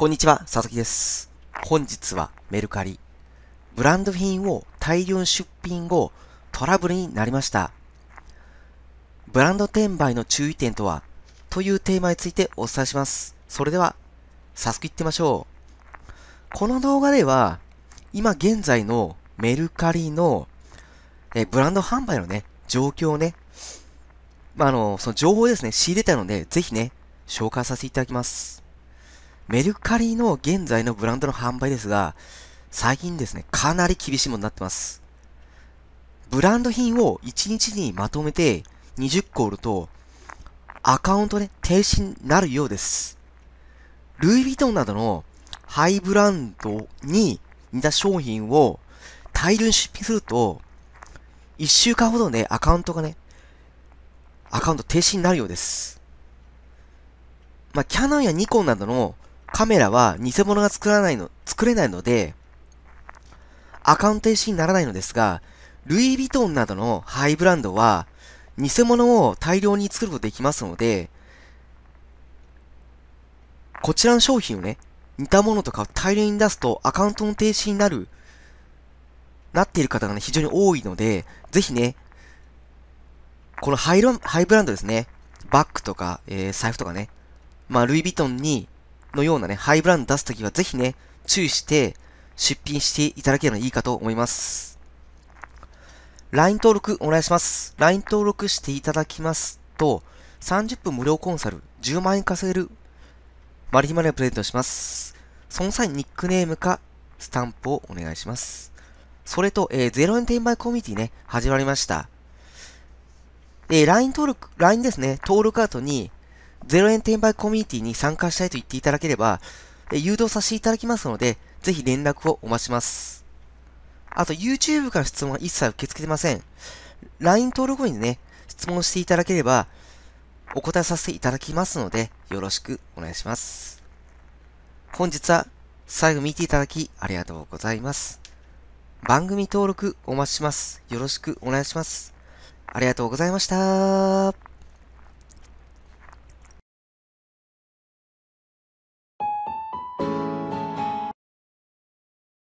こんにちは、佐々木です。本日はメルカリ。ブランド品を大量出品後、トラブルになりました。ブランド転売の注意点とはというテーマについてお伝えします。それでは、早速行ってみましょう。この動画では、今現在のメルカリのえブランド販売のね、状況をね、まあ、あの、その情報ですね、仕入れたので、ぜひね、紹介させていただきます。メルカリの現在のブランドの販売ですが、最近ですね、かなり厳しいものになってます。ブランド品を1日にまとめて20個売ると、アカウントね、停止になるようです。ルイ・ヴィトンなどのハイブランドに似た商品を大量に出品すると、1週間ほどね、アカウントがね、アカウント停止になるようです。まあ、キャノンやニコンなどのカメラは偽物が作らないの、作れないので、アカウント停止にならないのですが、ルイ・ヴィトンなどのハイブランドは、偽物を大量に作ることできますので、こちらの商品をね、似たものとかを大量に出すとアカウントの停止になる、なっている方がね、非常に多いので、ぜひね、このハイハイブランドですね、バッグとか、えー、財布とかね、まあ、ルイ・ヴィトンにのようなね、ハイブランド出すときはぜひね、注意して出品していただければいいかと思います。LINE 登録お願いします。LINE 登録していただきますと、30分無料コンサル、10万円稼げる、マリヒマネをプレゼントします。その際、ニックネームか、スタンプをお願いします。それと、えー、0円転売コミュニティね、始まりました。えー、LINE 登録、LINE ですね、登録後に、0円転売コミュニティに参加したいと言っていただければ、誘導させていただきますので、ぜひ連絡をお待ちします。あと、YouTube から質問は一切受け付けてません。LINE 登録後にね、質問していただければ、お答えさせていただきますので、よろしくお願いします。本日は最後見ていただきありがとうございます。番組登録お待ちします。よろしくお願いします。ありがとうございました。